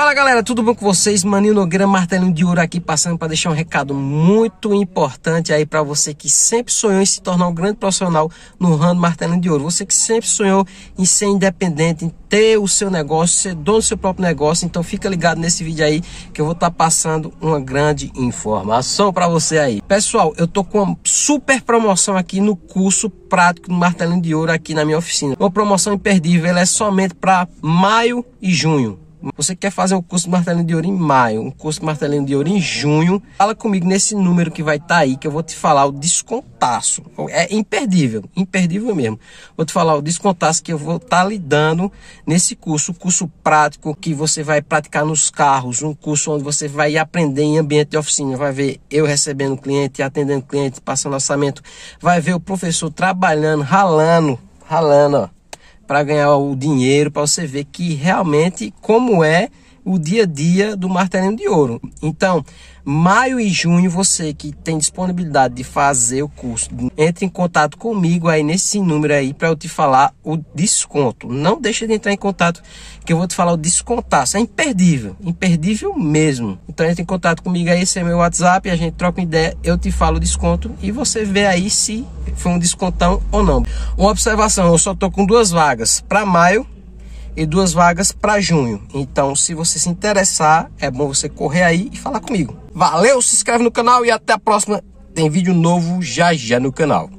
Fala galera, tudo bom com vocês? Manino Nogueira Martelinho de Ouro aqui passando para deixar um recado muito importante aí para você que sempre sonhou em se tornar um grande profissional no ramo Martelinho de Ouro. Você que sempre sonhou em ser independente, em ter o seu negócio, ser dono do seu próprio negócio. Então fica ligado nesse vídeo aí que eu vou estar tá passando uma grande informação para você aí. Pessoal, eu tô com uma super promoção aqui no curso prático do Martelinho de Ouro aqui na minha oficina. Uma promoção imperdível, ela é somente para maio e junho você quer fazer o curso de martelinho de ouro em maio, um curso de martelinho de ouro em junho? Fala comigo nesse número que vai estar tá aí que eu vou te falar o descontaço. É imperdível, imperdível mesmo. Vou te falar o descontaço que eu vou estar tá lidando nesse curso, curso prático que você vai praticar nos carros, um curso onde você vai aprender em ambiente de oficina, vai ver eu recebendo cliente, atendendo cliente, passando orçamento, vai ver o professor trabalhando, ralando, ralando, ó para ganhar o dinheiro, para você ver que realmente como é o dia a dia do martelinho de ouro. Então, maio e junho, você que tem disponibilidade de fazer o curso, entre em contato comigo aí nesse número aí para eu te falar o desconto. Não deixa de entrar em contato que eu vou te falar o Isso É imperdível, imperdível mesmo. Então entre em contato comigo aí, esse é meu WhatsApp, a gente troca uma ideia, eu te falo o desconto e você vê aí se foi um descontão ou não. Uma observação, eu só tô com duas vagas para maio e duas vagas para junho. Então, se você se interessar, é bom você correr aí e falar comigo. Valeu, se inscreve no canal e até a próxima. Tem vídeo novo já já no canal.